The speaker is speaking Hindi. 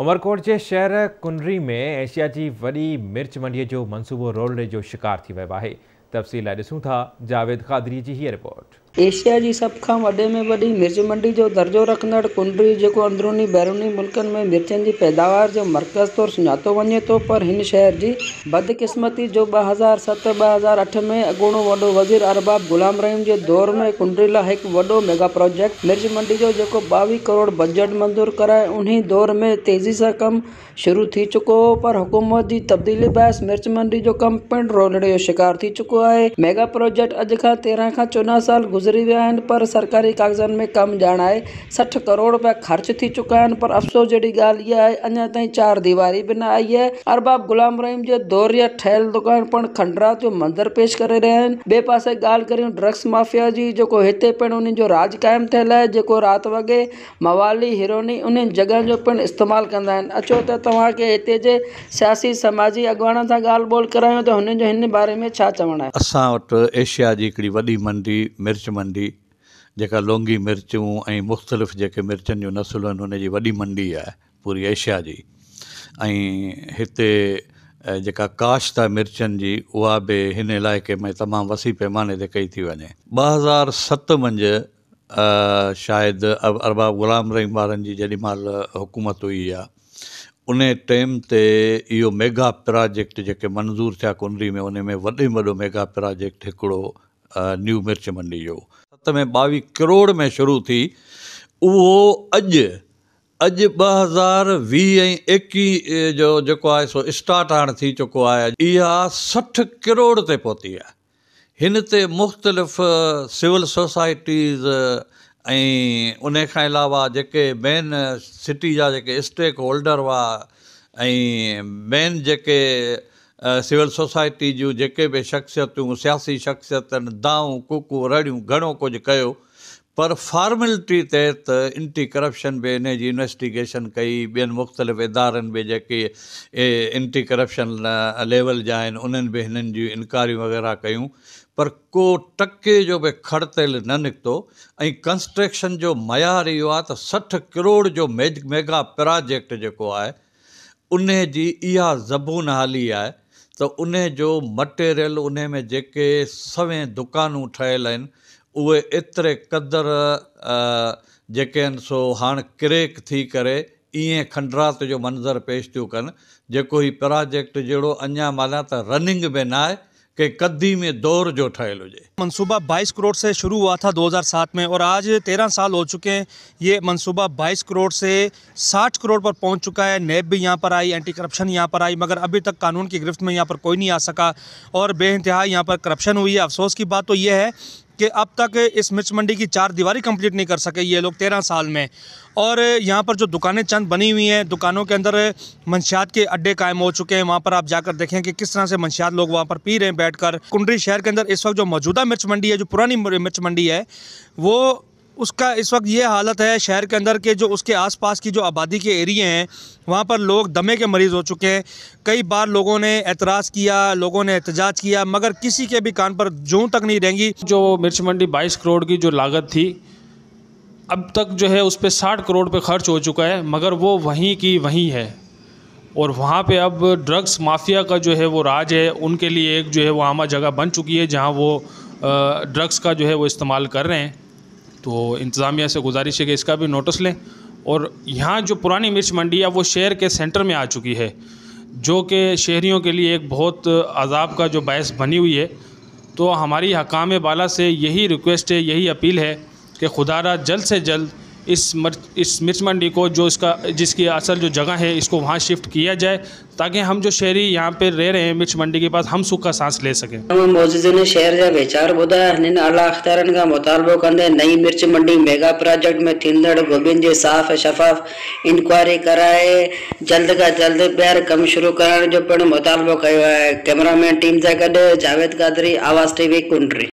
उमरकोट के शहर कुंडरी में एशिया की वही मिर्च मंडी जो मनसूबो रोलड़े जो शिकार थी तफ़सील ॾिसूं था जावेद खादरी की हि रिपोर्ट एशिया की सब खां वे में वही मिर्च मंडी जो दर्जो रखड़ कुंडी जो अंदरूनी बैरूनी मुल्क में मिर्चन की पैदावार जो मरकज़ तौर सुञातो वे तो पर इन शहर की बदकिस्मती जो बजार हज़ार सत हज़ार अठ में अॻूणो वो वज़ीर अरबाब गुलाम रहीम के दौर में कुंडी ला एक वो मेगा प्रोजेक्ट मिर्च मंडी जो जो बवी करोड़ बजट मंजूर कराए उन दौर में तेज़ी से कम शुरू थी चुको हो पर हुकूमत की तब्दीली बहस मिर्च मंडी जो कम पिणु रोलड़े शिकार थी चुको है मेगा प्रोजेक्ट अज का तेरह का चौदह साल गुज़र गुज़री विया आहिनि पर सरकारी कागज़नि में कमु ॼाण आहे सठि करोड़ रुपया ख़र्चु थी चुका आहिनि पर अफ़सोस जहिड़ी ॻाल्हि इहा आहे अञा ताईं चारि दीवारी बि न आई आहे अरबाब गुलाम रहीम जे दौर जा ठहियल दुकान पण खंडरात जो मंदरु पेश करे रहिया आहिनि ॿिए पासे ॻाल्हि करियूं ड्रग्स माफ़िया जी जेको हिते पिणु उन्हनि जो राज क़ाइमु थियलु आहे जेको राति वॻे मवाली हिरोनी उन्हनि जॻहियुनि जो पिणु इस्तेमालु कंदा आहिनि अचो त तव्हांखे हिते जे सियासी समाजी अॻुवाणी सां ॻाल्हि ॿोल करायूं त हुननि जो हिन बारे में छा चवणु आहे असां वटि एशिया जी हिकिड़ी वॾी मंडी मिर्च मंडी जेका लोंगी मिर्चूं ऐं मुख़्तलिफ़ जेके मिर्चनि जूं नसुलूं आहिनि हुनजी वॾी मंडी आहे पूरी एशिया जी ऐं हिते जेका काश्त आहे मिर्चनि जी उहा बि हिन इलाइक़े में तमामु वसी पैमाने ते कई थी वञे ॿ हज़ार सत मंझि शायदि अब अरबाब ग़ुलाम रहीम वारनि जी जेॾीमहिल हुकूमत हुई आहे उन टाइम ते इहो मेगा प्रोजेक्ट जेके मंज़ूरु थिया कुंडली में उन में वॾे में वॾो मेगा प्रोजेक्ट हिकिड़ो न्यू मिर्च मंडी जो सत में ॿावीह करोड़ में शुरू थी उहो अॼु अॼु ॿ हज़ार वीह ऐं एकवीह जो जेको आहे सो स्टार्ट हाणे थी चुको आहे इहा सठि किरोड़ ते पहुती आहे हिन ते मुख़्तलिफ़ सिविल सोसाइटीज़ ऐं उनखां अलावा जेके मेन सिटी जा जेके स्टेक होल्डर हुआ ऐं मेन जेके सिविल सोसाइटी जूं जेके बि शख़्सियतूं सियासी शख़्सियतनि दाऊं कुकू रड़ियूं घणो कुझु कयो पर फॉर्मेलिटी ते त एंटी करप्शन बि इन जी इन्वेस्टिगेशन कई ॿियनि मुख़्तलिफ़ इदारनि में जेके एंटी करप्शन लेवल जा आहिनि उन्हनि बि हिननि जूं इनकारियूं वग़ैरह कयूं पर को टके जो बि खड़तियल न निकितो ऐं कंस्ट्रक्शन जो मयारु इहो आहे त सठि करोड़ जो मेज मेगा प्रोजेक्ट जेको आहे उन जी इहा ज़बून हाली आहे त उन जो मटेरियल उन में जेके सवें दुकानूं ठहियल आहिनि उहे एतिरे क़दुरु जेके आहिनि सो हाणे क्रेक थी करे ईअं खंडरात जो मंज़रु पेश थियूं कनि जेको हीउ प्रोजेक्ट जहिड़ो अञा माना त रनिंग में न आहे कि कद्दी में दौर जो ठहल जाए मनसूबा 22 करोड़ से शुरू हुआ था 2007 में और आज 13 साल हो चुके हैं ये मनसूबा 22 करोड़ से 60 करोड़ पर पहुंच चुका है नैब भी यहाँ पर आई एंटी करप्शन यहाँ पर आई मगर अभी तक कानून की गिरफ्त में यहाँ पर कोई नहीं आ सका और बेानतहा यहाँ पर करप्शन हुई है अफसोस की बात तो यह है कि अब तक इस मिर्च मंडी की चार दीवारी कंप्लीट नहीं कर सके ये लोग तेरह साल में और यहाँ पर जो दुकानें चंद बनी हुई हैं दुकानों के अंदर मंशियात के अड्डे कायम हो चुके हैं वहाँ पर आप जाकर देखें कि किस तरह से मंशियात लोग वहाँ पर पी रहे हैं बैठकर कुंडरी शहर के अंदर इस वक्त जो मौजूदा मिर्च मंडी है जो पुरानी मिर्च मंडी है वो उसका इस वक्त ये हालत है शहर के अंदर के जो उसके आसपास की जो आबादी के एरिए हैं वहाँ पर लोग दमे के मरीज़ हो चुके हैं कई बार लोगों ने एतराज़ किया लोगों ने एहतजाज किया मगर किसी के भी कान पर जूँ तक नहीं रहेंगी जो मिर्च मंडी बाईस करोड़ की जो लागत थी अब तक जो है उस पर साठ करोड़ पे खर्च हो चुका है मगर वो वहीं की वहीं है और वहाँ पे अब ड्रग्स माफिया का जो है वो राज है उनके लिए एक जो है वो आमा जगह बन चुकी है जहाँ वो ड्रग्स का जो है वो इस्तेमाल कर रहे हैं तो इंतज़ामिया से गुजारिश है कि इसका भी नोटिस लें और यहाँ जो पुरानी मिर्च मंडी है वो शहर के सेंटर में आ चुकी है जो कि शहरीों के लिए एक बहुत अजाब का जो बायस बनी हुई है तो हमारी हकाम बाला से यही रिक्वेस्ट है यही अपील है कि खुदारा जल्द से जल्द इस मिर्च इस मिर्च मंडी को जो इसका जिसकी असल जो जगह है इसको वहाँ शिफ्ट किया जाए ताकि हम जो शहरी यहाँ पे रह रहे हैं मिर्च मंडी के पास हम सुख का सांस ले सकें मोजिजे ने शहर का विचार ॿुधाया हिननि आला अख़्तियारनि खां मुतालबो कंदे नई मिर्च मंडी मेगा प्रोजेक्ट में थींदड़ गोबिंद साफ़ शफ़ाफ़ इंक्वायरी कराए जल्द का जल्द ॿीहर कम शुरू करण जो पिणु मुतालबो कयो आहे कैमरामैन टीम से गड जावेद कादरी आवाज़ टीवी कुंडरी